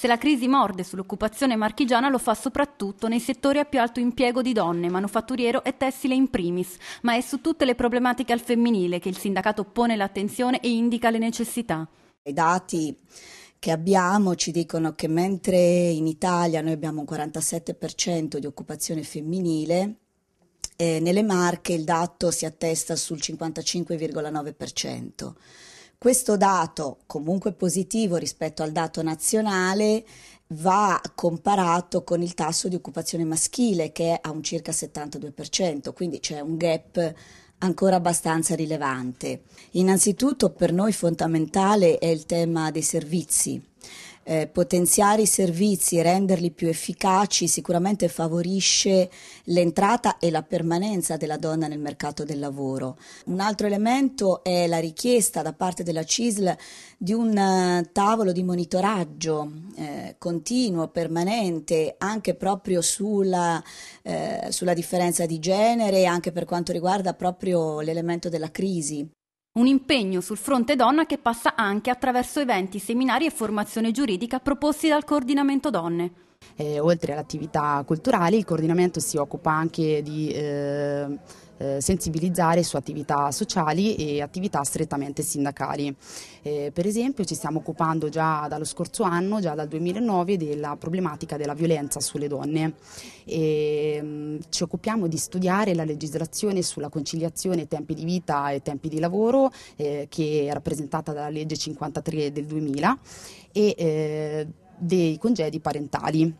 Se la crisi morde sull'occupazione marchigiana lo fa soprattutto nei settori a più alto impiego di donne, manufatturiero e tessile in primis, ma è su tutte le problematiche al femminile che il sindacato pone l'attenzione e indica le necessità. I dati che abbiamo ci dicono che mentre in Italia noi abbiamo un 47% di occupazione femminile, eh, nelle Marche il dato si attesta sul 55,9%. Questo dato, comunque positivo rispetto al dato nazionale, va comparato con il tasso di occupazione maschile che è a un circa 72%, quindi c'è un gap ancora abbastanza rilevante. Innanzitutto per noi fondamentale è il tema dei servizi. Eh, potenziare i servizi, renderli più efficaci, sicuramente favorisce l'entrata e la permanenza della donna nel mercato del lavoro. Un altro elemento è la richiesta da parte della CISL di un eh, tavolo di monitoraggio eh, continuo, permanente, anche proprio sulla, eh, sulla differenza di genere, anche per quanto riguarda proprio l'elemento della crisi. Un impegno sul fronte donna che passa anche attraverso eventi, seminari e formazione giuridica proposti dal coordinamento donne. Eh, oltre alle attività culturali, il coordinamento si occupa anche di eh, eh, sensibilizzare su attività sociali e attività strettamente sindacali. Eh, per esempio ci stiamo occupando già dallo scorso anno, già dal 2009, della problematica della violenza sulle donne. E, mh, mm, ci occupiamo di studiare la legislazione sulla conciliazione tempi di vita e tempi di lavoro eh, che è rappresentata dalla legge 53 del 2000 e eh, dei congedi parentali.